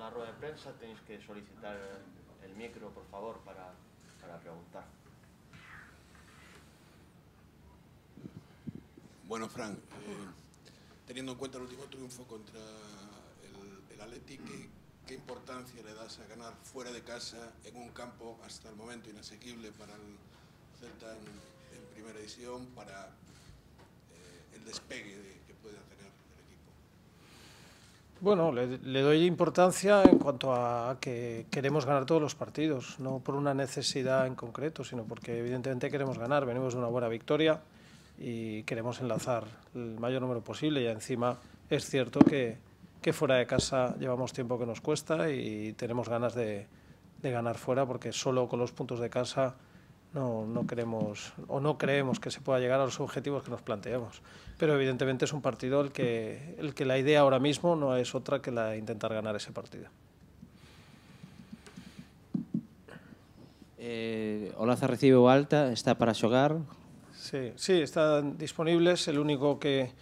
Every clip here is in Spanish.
la rueda de prensa tenéis que solicitar el micro, por favor, para, preguntar. Bueno, Frank, eh, teniendo en cuenta el último triunfo contra el, el Atleti, ¿qué, importancia le das a ganar fuera de casa en un campo hasta el momento inasequible para el Celta en, primera edición, para eh, el despegue que pueda tener? Bueno, le, le, doy importancia en cuanto a que queremos ganar todos los partidos, no por una necesidad en concreto, sino porque evidentemente queremos ganar, venimos de una buena victoria y queremos enlazar el mayor número posible y encima es cierto que, fuera de casa llevamos tiempo que nos cuesta y tenemos ganas de ganar fuera porque solo con los puntos de casa no, no queremos o no creemos que se pueda llegar a los objetivos que nos planteamos. Pero evidentemente es un partido el que, el que la idea ahora mismo no es otra que la de intentar ganar ese partido. Eh, Olaza recibe alta, está para xogar. Sí, sí, están disponibles. El único que,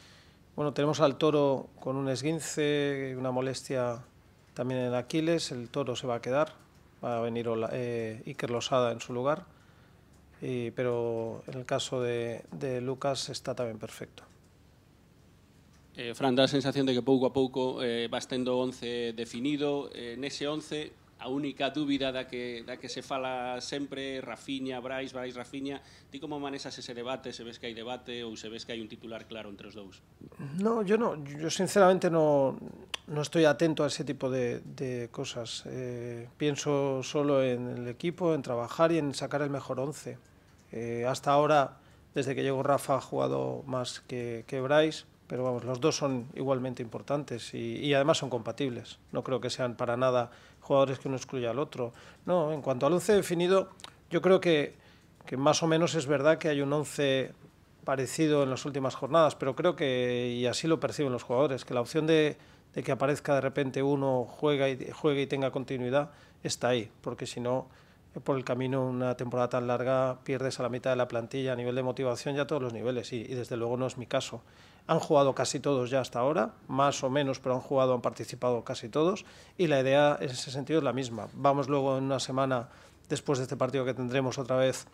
bueno, tenemos al toro con un esguince, y una molestia también en Aquiles. El toro se va a quedar, va a venir eh, Iker Losada en su lugar. y, pero en el caso de, de Lucas está también perfecto. Eh, Fran, da la sensación de que pouco a pouco eh, vas tendo 11 definido. Eh, nese 11, a única dúbida da que, da que se fala sempre, Rafinha, Brais, Brais, Rafinha, ti como manesas ese debate, se ves que hai debate ou se ves que hai un titular claro entre os dous? No, yo no, yo sinceramente no, no estoy atento a ese tipo de, de cosas. Eh, pienso solo en el equipo, en trabajar y en sacar el mejor 11. Eh, hasta ahora, desde que llegó Rafa, ha jugado más que, que Bryce, pero vamos, los dos son igualmente importantes y, además son compatibles. No creo que sean para nada jugadores que uno excluya al otro. No, en cuanto al once definido, yo creo que, más o menos es verdad que hay un once parecido en las últimas jornadas, pero creo que, y así lo perciben los jugadores, que la opción de, que aparezca de repente uno, juega y, juegue y tenga continuidad, está ahí, porque si no, por el camino una temporada tan larga pierdes a la mitad de la plantilla a nivel de motivación ya a todos los niveles y, desde luego no es mi caso. Han jugado casi todos ya hasta ahora, más o menos, pero han jugado, han participado casi todos y la idea en ese sentido es la misma. Vamos luego en una semana después de este partido que tendremos otra vez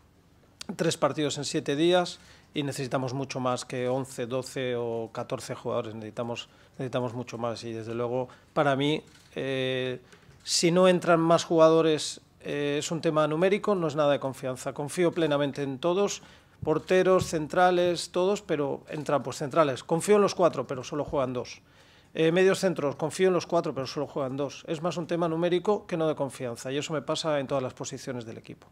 tres partidos en siete días y necesitamos mucho más que 11, 12 o 14 jugadores, necesitamos, necesitamos mucho más y desde luego para mí... Eh, si no entran más jugadores eh, es un tema numérico, no es nada de confianza. Confío plenamente en todos, porteros, centrales, todos, pero en pues centrales. Confío en los cuatro, pero solo juegan dos. Eh, medios centros, confío en los cuatro, pero solo juegan dos. Es más un tema numérico que no de confianza, y eso me pasa en todas las posiciones del equipo.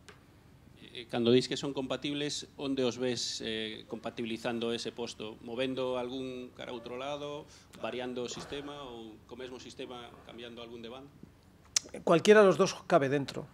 Eh, cuando dices que son compatibles, ¿Dónde os ves compatibilizando ese puesto ¿Moviendo algún cara a otro lado, variando o sistema ¿O mismo sistema cambiando algún de Cualquiera de los dos cabe dentro.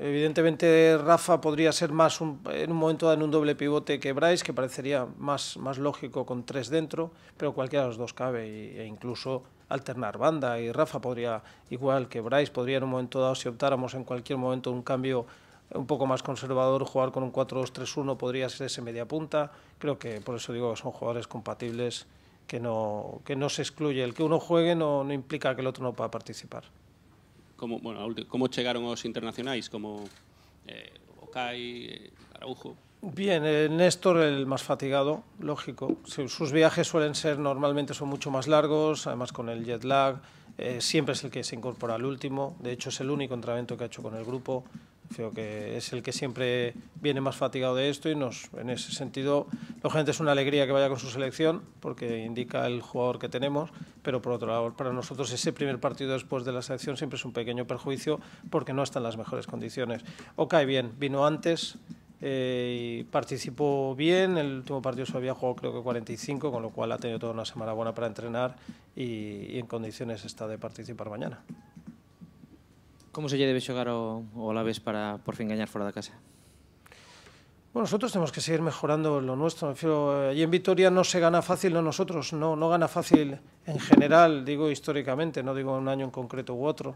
Evidentemente Rafa podría ser más en un momento dado en un doble pivote que Bryce, que parecería más, más lógico con tres dentro, pero cualquiera de los dos cabe e incluso alternar banda y Rafa podría, igual que Bryce, podría en un momento dado, si optáramos en cualquier momento un cambio un poco más conservador, jugar con un 4-2-3-1 podría ser ese media punta. Creo que por eso digo que son jugadores compatibles, que no, que no se excluye. El que uno juegue no implica que el otro no pueda participar. ¿Cómo llegaron los los os como eh, Okai, Araujo? Bien, eh, Néstor el más fatigado, lógico. Sus viajes suelen ser normalmente son mucho más largos, además con el jet lag. Eh, siempre es el que se incorpora al último. De hecho, es el único entrenamiento que ha hecho con el grupo. Creo que es el que siempre viene más fatigado de esto y nos, en ese sentido, lógicamente es una alegría que vaya con su selección porque indica el jugador que tenemos, pero por otro lado, para nosotros ese primer partido después de la selección siempre es un pequeño perjuicio porque no está en las mejores condiciones. Ok, bien, vino antes, eh, y participó bien, el último partido se había jugado creo que 45, con lo cual ha tenido toda una semana buena para entrenar y en condiciones está de participar mañana. ¿Cómo se debe llegar o, la vez para por fin ganar fuera de casa? Bueno, nosotros tenemos que seguir mejorando lo nuestro. Y eh, en Vitoria no se gana fácil, no nosotros, no, no gana fácil en general, digo históricamente, no digo un año en concreto u otro.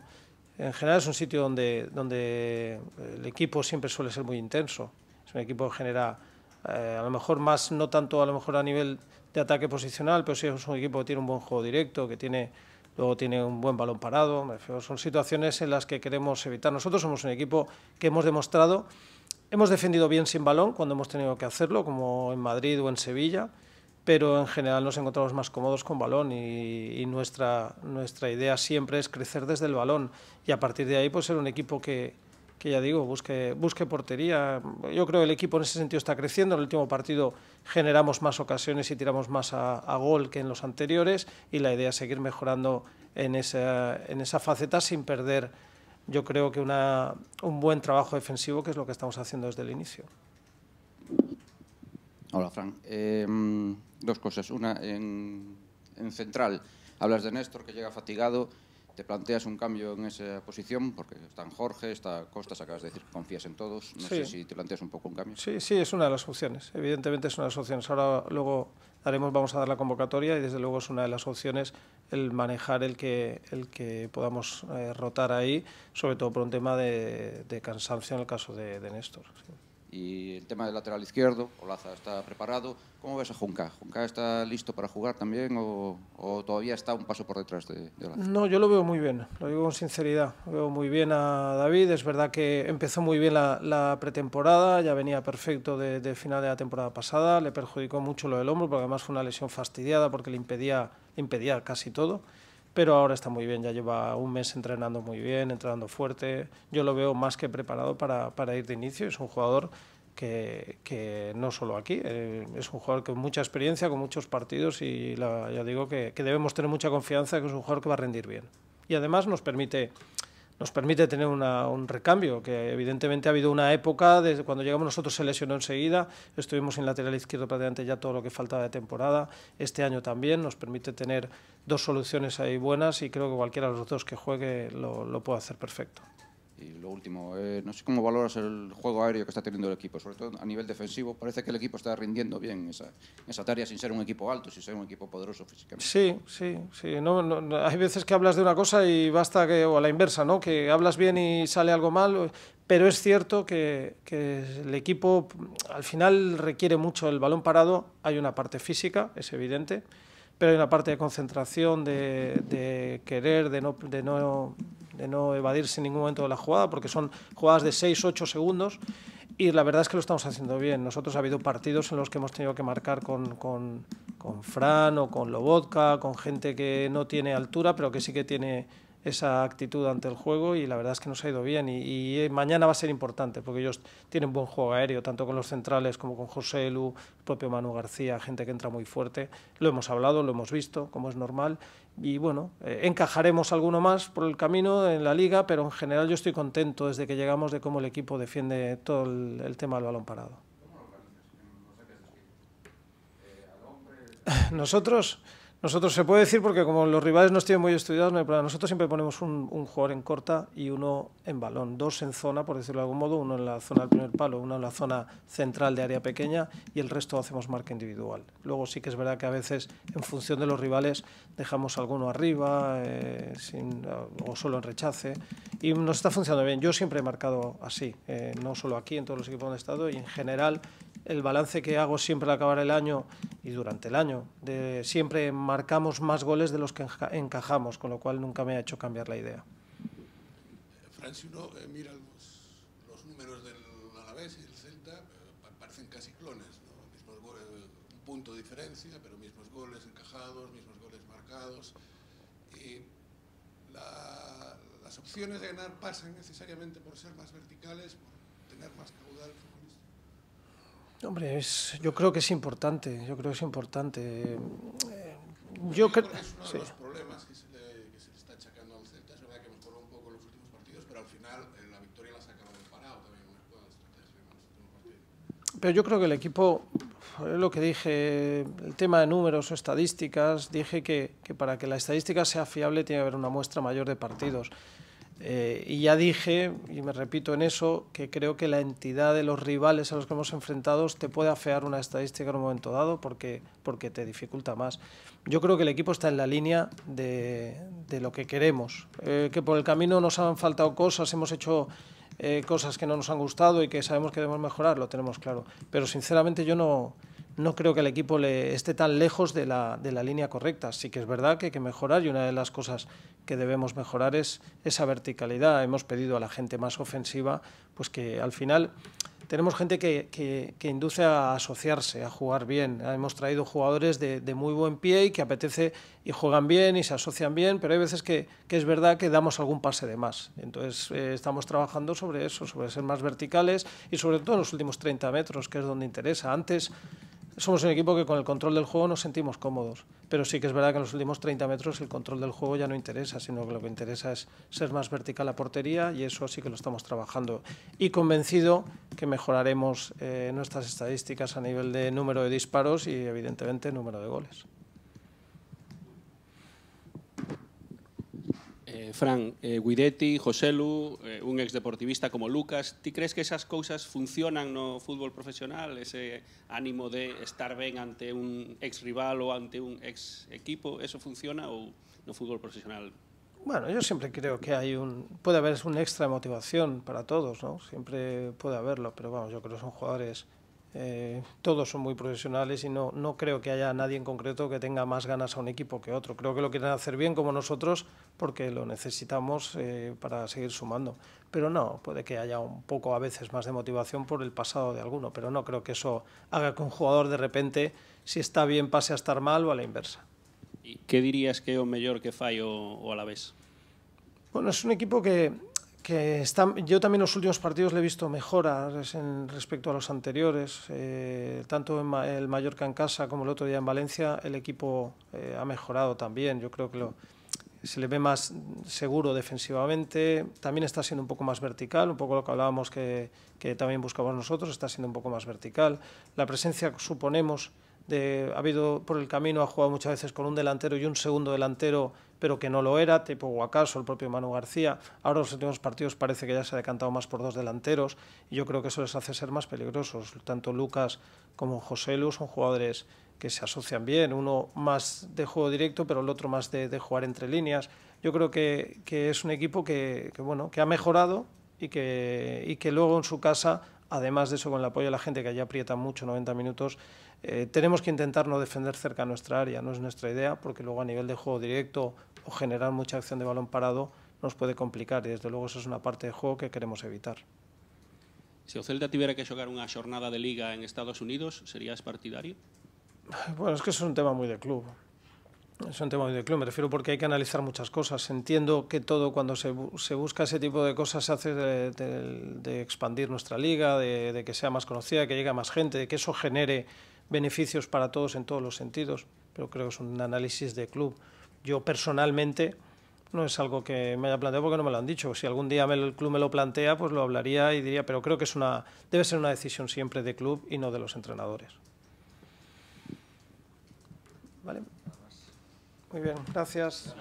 En general es un sitio donde, donde eh, el equipo siempre suele ser muy intenso. Es un equipo que genera, eh, a lo mejor más, no tanto a lo mejor a nivel de ataque posicional, pero sí es un equipo que tiene un buen juego directo, que tiene luego tiene un buen balón parado. Son situaciones en las que queremos evitar. Nosotros somos un equipo que hemos demostrado, hemos defendido bien sin balón cuando hemos tenido que hacerlo, como en Madrid o en Sevilla, pero en general nos encontramos más cómodos con balón y, nuestra, nuestra idea siempre es crecer desde el balón y a partir de ahí pues ser un equipo que, que ya digo, busque, busque portería. Yo creo que el equipo en ese sentido está creciendo. En el último partido generamos más ocasiones y tiramos más a, gol que en los anteriores y la idea es seguir mejorando en esa, en esa faceta sin perder, yo creo que una, un buen trabajo defensivo, que es lo que estamos haciendo desde el inicio. Hola, Fran. Em, dos cosas. Una, en, en Central hablas de Néstor, que llega fatigado te planteas un cambio en esa posición, porque están Jorge, está Costas, acabas de decir que confías en todos, no sé si te planteas un poco un cambio. Sí, sí, es una de las opciones, evidentemente es una de las opciones. Ahora luego haremos, vamos a dar la convocatoria y desde luego es una de las opciones el manejar el que, el que podamos eh, rotar ahí, sobre todo por un tema de, cansancio en el caso de, Néstor. Y el tema del lateral izquierdo, Olaza está preparado. ¿Cómo ves a Junca? ¿Junca está listo para jugar también o, todavía está un paso por detrás de, Olaza? No, yo lo veo muy bien, lo digo con sinceridad. Lo veo muy bien a David. Es verdad que empezó muy bien la, pretemporada, ya venía perfecto de, final de la temporada pasada. Le perjudicó mucho lo del hombro, porque además fue una lesión fastidiada porque le impedía, le impedía casi todo pero ahora está muy bien, ya lleva un mes entrenando muy bien, entrenando fuerte, yo lo veo más que preparado para, para ir de inicio, es un jugador que, que no solo aquí, eh, es un jugador con mucha experiencia, con muchos partidos y ya digo que, que debemos tener mucha confianza que es un jugador que va a rendir bien. Y además nos permite nos permite tener un recambio, que evidentemente ha habido una época, desde cuando llegamos nosotros se lesionó enseguida, estuvimos en lateral izquierdo prácticamente ya todo lo que faltaba de temporada, este año también nos permite tener dos soluciones ahí buenas y creo que cualquiera de los dos que juegue lo, lo puede hacer perfecto. Y lo último, eh, no sé cómo valoras el juego aéreo que está teniendo el equipo, sobre todo a nivel defensivo. Parece que el equipo está rindiendo bien esa, tarea sin ser un equipo alto, sin ser un equipo poderoso físicamente. Sí, sí, sí. hay veces que hablas de una cosa y basta o a la inversa, ¿no? que hablas bien y sale algo mal. Pero es cierto que, que el equipo al final requiere mucho el balón parado. Hay una parte física, es evidente pero hay una parte de concentración, de, de querer, de no, de no, de no evadirse en ningún momento de la jugada, porque son jugadas de 6-8 segundos y la verdad es que lo estamos haciendo bien. Nosotros ha habido partidos en los que hemos tenido que marcar con, con, con Fran o con Lobotka, con gente que no tiene altura, pero que sí que tiene esa actitud ante el juego y la verdad es que nos ha ido bien y, eh, mañana va a ser importante porque ellos tienen buen juego aéreo, tanto con los centrales como con José Lu, el propio Manu García, gente que entra muy fuerte. Lo hemos hablado, lo hemos visto, como es normal y bueno, eh, encajaremos alguno más por el camino en la liga, pero en general yo estoy contento desde que llegamos de cómo el equipo defiende todo el, tema del balón parado. ¿Cómo lo Nosotros... Nosotros se puede decir porque como los rivales no tienen muy estudiados, no Nosotros siempre ponemos un, jugador en corta y uno en balón, dos en zona, por decirlo de algún modo, uno en la zona del primer palo, uno en la zona central de área pequeña y el resto hacemos marca individual. Luego sí que es verdad que a veces en función de los rivales dejamos alguno arriba eh, sin, o solo en rechace y nos está funcionando bien. Yo siempre he marcado así, eh, no solo aquí, en todos los equipos donde he estado y en general el balance que hago siempre al acabar el año y durante el año. siempre marcamos más goles de los que encajamos, con lo cual nunca me ha hecho cambiar la idea. Fran, si uno eh, mira los, números del Alavés y el Celta, eh, parecen casi clones. ¿no? Mismos eh, un punto de diferencia, pero mismos goles encajados, mismos goles marcados. Y la, las opciones de ganar pasan necesariamente por ser más verticales, por tener más caudal Hombre, es, yo creo que es importante, yo creo que es importante. Eh, yo creo es uno de los problemas que se, le, que se, le, está achacando al Celta. Es verdad que mejoró un poco en los últimos partidos, pero al final eh, la victoria la sacaron del parado también. En pero yo creo que el equipo, es lo que dije, el tema de números o estadísticas, dije que, que para que la estadística sea fiable tiene que haber una muestra mayor de partidos. Eh, y ya dije, y me repito en eso, que creo que la entidad de los rivales a los que hemos enfrentado te puede afear una estadística en un momento dado porque, porque te dificulta más. Yo creo que el equipo está en la línea de, lo que queremos, eh, que por el camino nos han faltado cosas, hemos hecho eh, cosas que no nos han gustado y que sabemos que debemos mejorar, lo tenemos claro. Pero sinceramente yo no no creo que el equipo esté tan lejos de la, línea correcta. Sí que es verdad que hay que mejorar y una de las cosas que debemos mejorar es esa verticalidad. Hemos pedido a la gente más ofensiva, pues que al final tenemos gente que, induce a asociarse, a jugar bien. Ah, hemos traído jugadores de, muy buen pie y que apetece y juegan bien y se asocian bien, pero hay veces que, es verdad que damos algún pase de más. Entonces eh, estamos trabajando sobre eso, sobre ser más verticales y sobre todo en los últimos 30 metros, que es donde interesa. Antes somos un equipo que con el control del juego nos sentimos cómodos, pero sí que es verdad que en los últimos 30 metros el control del juego ya no interesa, sino que lo que interesa es ser más vertical a portería y eso sí que lo estamos trabajando. Y convencido que mejoraremos eh, nuestras estadísticas a nivel de número de disparos y evidentemente número de goles. eh, Fran, eh, Guidetti, Joselu, eh, un exdeportivista como Lucas, ti crees que esas cousas funcionan no fútbol profesional, ese ánimo de estar ben ante un ex rival ou ante un ex equipo, eso funciona ou no fútbol profesional? Bueno, yo siempre creo que hay un puede haber un extra motivación para todos, ¿no? Siempre puede haberlo, pero vamos, bueno, yo creo que son jugadores Eh, todos son muy profesionales y no, no creo que haya nadie en concreto que tenga más ganas a un equipo que otro. Creo que lo quieren hacer bien como nosotros porque lo necesitamos eh, para seguir sumando. Pero no, puede que haya un poco a veces más de motivación por el pasado de alguno, pero no creo que eso haga que un jugador de repente, si está bien, pase a estar mal o a la inversa. ¿Y qué dirías que es mejor que fallo o, a la vez? Bueno, es un equipo que que está, yo también los últimos partidos le he visto mejoras en, respecto a los anteriores, eh, tanto en el Mallorca en casa como el otro día en Valencia, el equipo eh, ha mejorado también, yo creo que lo, se le ve más seguro defensivamente, también está siendo un poco más vertical, un poco lo que hablábamos que, que también buscábamos nosotros, está siendo un poco más vertical, la presencia suponemos ha habido por el camino, ha jugado muchas veces con un delantero y un segundo delantero, pero que no lo era, tipo Guacaso, el propio Manu García. Ahora los últimos partidos parece que ya se ha decantado más por dos delanteros y yo creo que eso les hace ser más peligrosos. Tanto Lucas como José Luz son jugadores que se asocian bien, uno más de juego directo, pero el otro más de, jugar entre líneas. Yo creo que, es un equipo que, que, bueno, que ha mejorado y que, y que luego en su casa Además de eso, con el apoyo de la gente que allá aprieta mucho, 90 minutos, eh, tenemos que intentar no defender cerca nuestra área, no es nuestra idea, porque luego a nivel de juego directo o generar mucha acción de balón parado nos puede complicar y desde luego eso es una parte de juego que queremos evitar. Si Ocelta tuviera que jugar una jornada de liga en Estados Unidos, serías partidario? Bueno, es que eso es un tema muy de club. Es un tema muy de club, me refiero porque hay que analizar muchas cosas. Entiendo que todo cuando se, se busca ese tipo de cosas se hace de, expandir nuestra liga, de, que sea más conocida, que llegue a más gente, de que eso genere beneficios para todos en todos los sentidos. Pero creo que es un análisis de club. Yo personalmente no es algo que me haya planteado porque no me lo han dicho. Si algún día el club me lo plantea, pues lo hablaría y diría, pero creo que es una, debe ser una decisión siempre de club y no de los entrenadores. ¿Vale? Muy bien, gracias.